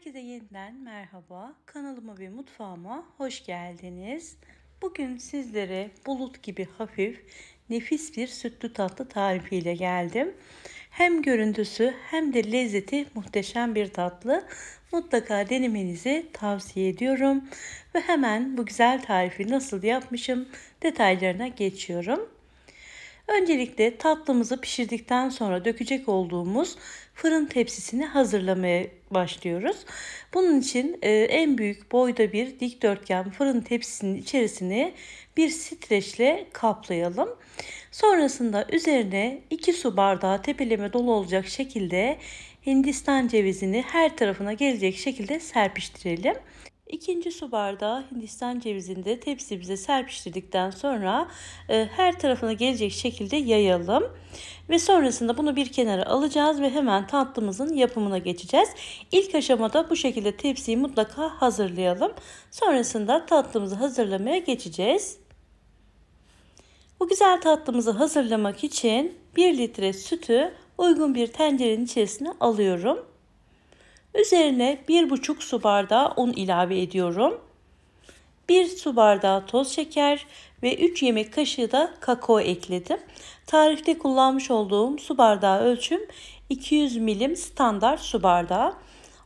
Herkese yeniden merhaba. Kanalıma ve mutfağıma hoş geldiniz. Bugün sizlere bulut gibi hafif, nefis bir sütlü tatlı tarifiyle geldim. Hem görüntüsü hem de lezzeti muhteşem bir tatlı. Mutlaka denemenizi tavsiye ediyorum. Ve hemen bu güzel tarifi nasıl yapmışım detaylarına geçiyorum. Öncelikle tatlımızı pişirdikten sonra dökecek olduğumuz fırın tepsisini hazırlamaya başlıyoruz. Bunun için e, en büyük boyda bir dikdörtgen fırın tepsisinin içerisini bir streçle kaplayalım. Sonrasında üzerine 2 su bardağı tepeleme dolu olacak şekilde Hindistan cevizini her tarafına gelecek şekilde serpiştirelim. İkinci su bardağı Hindistan cevizini de tepsimize serpiştirdikten sonra e, her tarafına gelecek şekilde yayalım. Ve sonrasında bunu bir kenara alacağız ve hemen tatlımızın yapımına geçeceğiz. İlk aşamada bu şekilde tepsiyi mutlaka hazırlayalım. Sonrasında tatlımızı hazırlamaya geçeceğiz. Bu güzel tatlımızı hazırlamak için 1 litre sütü uygun bir tencerenin içerisine alıyorum. Üzerine 1,5 su bardağı un ilave ediyorum. 1 su bardağı toz şeker ve 3 yemek kaşığı da kakao ekledim. Tarifte kullanmış olduğum su bardağı ölçüm 200 milim standart su bardağı.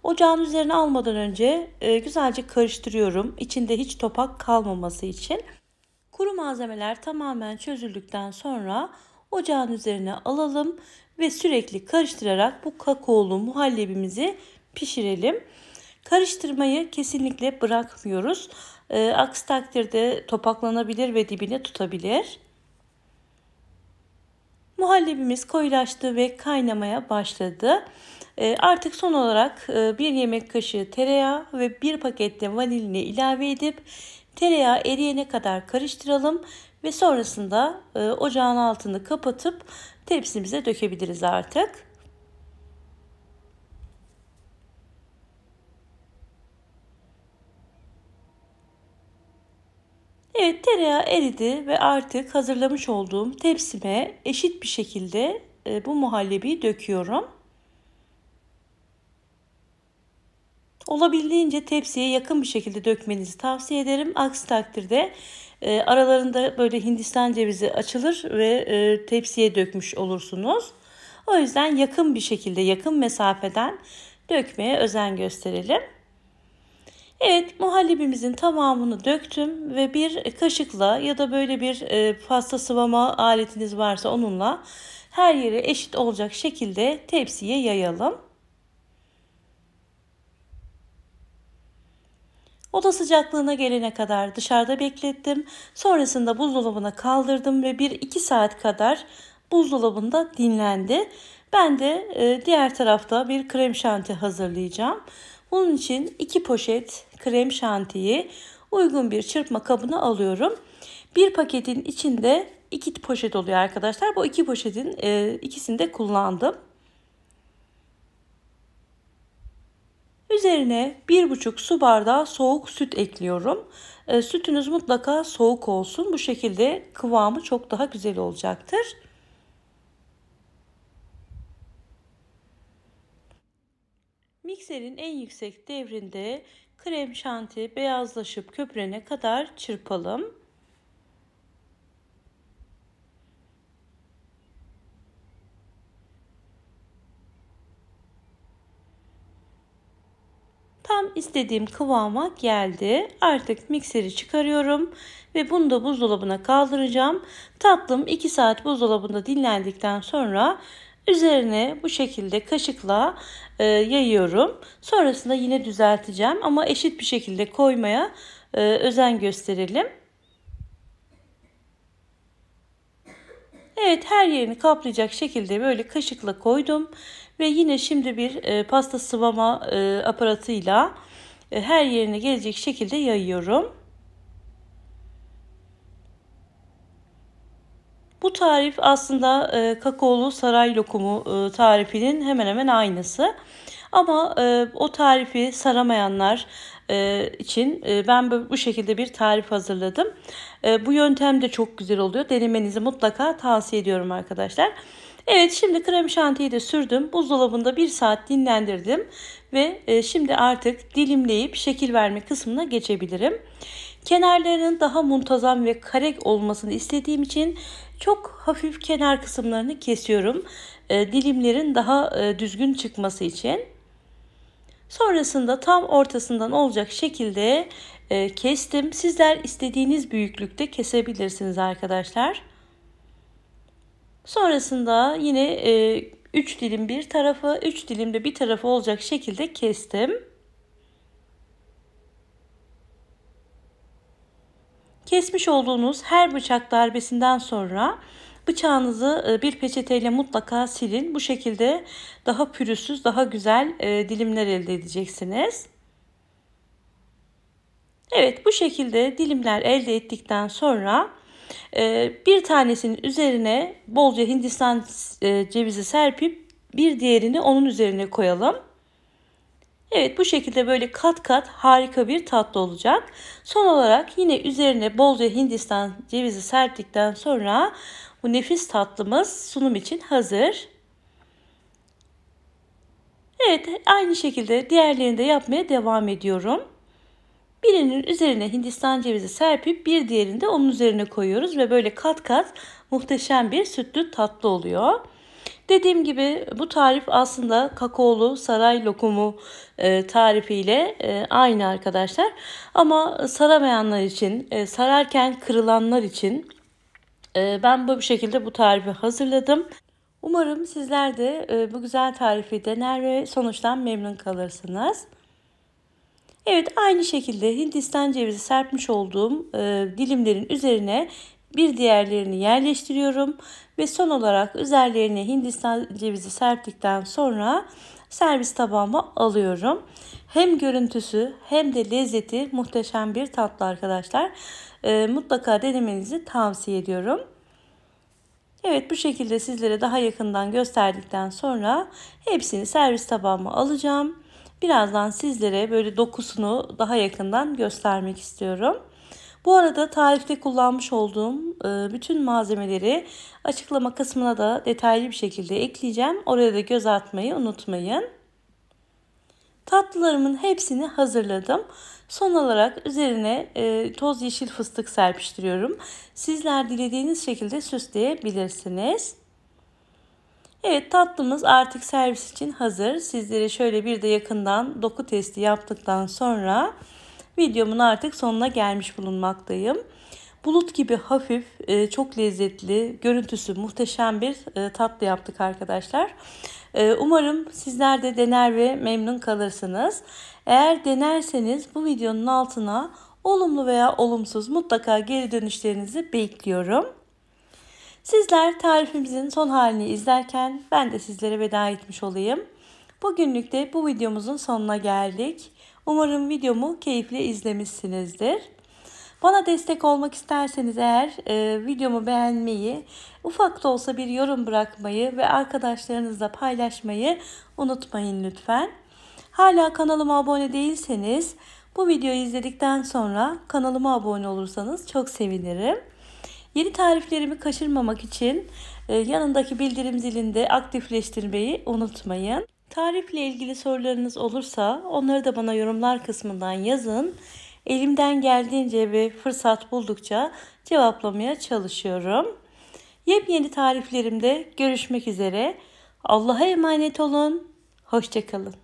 Ocağın üzerine almadan önce e, güzelce karıştırıyorum. İçinde hiç topak kalmaması için. Kuru malzemeler tamamen çözüldükten sonra ocağın üzerine alalım ve sürekli karıştırarak bu kakaolu muhallebimizi pişirelim. Karıştırmayı kesinlikle bırakmıyoruz. E, aksi takdirde topaklanabilir ve dibine tutabilir. Muhallebimiz koyulaştı ve kaynamaya başladı. E, artık son olarak e, bir yemek kaşığı tereyağı ve bir pakette vanilini ilave edip tereyağı eriyene kadar karıştıralım ve sonrasında e, ocağın altını kapatıp tepsimize dökebiliriz artık. Evet tereyağı eridi ve artık hazırlamış olduğum tepsime eşit bir şekilde e, bu muhallebiyi döküyorum. Olabildiğince tepsiye yakın bir şekilde dökmenizi tavsiye ederim. Aksi takdirde e, aralarında böyle hindistan cevizi açılır ve e, tepsiye dökmüş olursunuz. O yüzden yakın bir şekilde yakın mesafeden dökmeye özen gösterelim. Evet muhallebimizin tamamını döktüm ve bir kaşıkla ya da böyle bir e, pasta sıvama aletiniz varsa onunla her yere eşit olacak şekilde tepsiye yayalım. Oda sıcaklığına gelene kadar dışarıda beklettim. Sonrasında buzdolabına kaldırdım ve 1-2 saat kadar buzdolabında dinlendi. Ben de e, diğer tarafta bir krem şanti hazırlayacağım. Bunun için 2 poşet krem şantiyi uygun bir çırpma kabına alıyorum. Bir paketin içinde 2 poşet oluyor arkadaşlar. Bu 2 poşetin e, ikisini de kullandım. Üzerine 1,5 su bardağı soğuk süt ekliyorum. E, sütünüz mutlaka soğuk olsun. Bu şekilde kıvamı çok daha güzel olacaktır. Mikserin en yüksek devrinde krem şanti beyazlaşıp köpürene kadar çırpalım. Tam istediğim kıvama geldi. Artık mikseri çıkarıyorum ve bunu da buzdolabına kaldıracağım. Tatlım 2 saat buzdolabında dinlendikten sonra Üzerine bu şekilde kaşıkla e, yayıyorum. Sonrasında yine düzelteceğim ama eşit bir şekilde koymaya e, özen gösterelim. Evet her yerini kaplayacak şekilde böyle kaşıkla koydum. Ve yine şimdi bir e, pasta sıvama e, aparatıyla e, her yerine gelecek şekilde yayıyorum. Bu tarif aslında e, kakaolu saray lokumu e, tarifinin hemen hemen aynısı. Ama e, o tarifi saramayanlar e, için e, ben bu şekilde bir tarif hazırladım. E, bu yöntem de çok güzel oluyor. Denemenizi mutlaka tavsiye ediyorum arkadaşlar. Evet şimdi krem şantiyi de sürdüm. Buzdolabında bir saat dinlendirdim. Ve e, şimdi artık dilimleyip şekil verme kısmına geçebilirim. Kenarlarının daha muntazam ve kare olmasını istediğim için çok hafif kenar kısımlarını kesiyorum. Ee, dilimlerin daha e, düzgün çıkması için. Sonrasında tam ortasından olacak şekilde e, kestim. Sizler istediğiniz büyüklükte kesebilirsiniz arkadaşlar. Sonrasında yine e, 3 dilim bir tarafı, 3 de bir tarafı olacak şekilde kestim. Kesmiş olduğunuz her bıçak darbesinden sonra bıçağınızı e, bir peçeteyle mutlaka silin. Bu şekilde daha pürüzsüz, daha güzel e, dilimler elde edeceksiniz. Evet bu şekilde dilimler elde ettikten sonra e, bir tanesinin üzerine bolca hindistan cevizi serpip bir diğerini onun üzerine koyalım. Evet bu şekilde böyle kat kat harika bir tatlı olacak. Son olarak yine üzerine bolca hindistan cevizi serptikten sonra bu nefis tatlımız sunum için hazır. Evet aynı şekilde diğerlerini de yapmaya devam ediyorum. Birinin üzerine hindistan cevizi serpip bir diğerini de onun üzerine koyuyoruz ve böyle kat kat muhteşem bir sütlü tatlı oluyor. Dediğim gibi bu tarif aslında kakaolu saray lokumu e, tarifiyle e, aynı arkadaşlar. Ama saramayanlar için, e, sararken kırılanlar için ben bu şekilde bu tarifi hazırladım. Umarım sizler de bu güzel tarifi dener ve sonuçtan memnun kalırsınız. Evet aynı şekilde Hindistan cevizi serpmiş olduğum dilimlerin üzerine bir diğerlerini yerleştiriyorum ve son olarak üzerlerine hindistan cevizi serptikten sonra servis tabağıma alıyorum. Hem görüntüsü hem de lezzeti muhteşem bir tatlı arkadaşlar. E, mutlaka denemenizi tavsiye ediyorum. Evet bu şekilde sizlere daha yakından gösterdikten sonra hepsini servis tabağıma alacağım. Birazdan sizlere böyle dokusunu daha yakından göstermek istiyorum. Bu arada tarifte kullanmış olduğum e, bütün malzemeleri açıklama kısmına da detaylı bir şekilde ekleyeceğim. Oraya da göz atmayı unutmayın. Tatlılarımın hepsini hazırladım. Son olarak üzerine e, toz yeşil fıstık serpiştiriyorum. Sizler dilediğiniz şekilde süsleyebilirsiniz. Evet tatlımız artık servis için hazır. Sizlere şöyle bir de yakından doku testi yaptıktan sonra videomun artık sonuna gelmiş bulunmaktayım. Bulut gibi hafif, e, çok lezzetli, görüntüsü muhteşem bir e, tatlı yaptık arkadaşlar. E, umarım sizler de dener ve memnun kalırsınız. Eğer denerseniz bu videonun altına olumlu veya olumsuz mutlaka geri dönüşlerinizi bekliyorum. Sizler tarifimizin son halini izlerken ben de sizlere veda etmiş olayım. Bugünlük de bu videomuzun sonuna geldik. Umarım videomu keyifle izlemişsinizdir. Bana destek olmak isterseniz eğer e, videomu beğenmeyi, ufak da olsa bir yorum bırakmayı ve arkadaşlarınızla paylaşmayı unutmayın lütfen. Hala kanalıma abone değilseniz bu videoyu izledikten sonra kanalıma abone olursanız çok sevinirim. Yeni tariflerimi kaçırmamak için e, yanındaki bildirim zilinde aktifleştirmeyi unutmayın. Tarifle ilgili sorularınız olursa onları da bana yorumlar kısmından yazın. Elimden geldiğince ve fırsat buldukça cevaplamaya çalışıyorum. Yepyeni tariflerimde görüşmek üzere. Allah'a emanet olun. Hoşçakalın.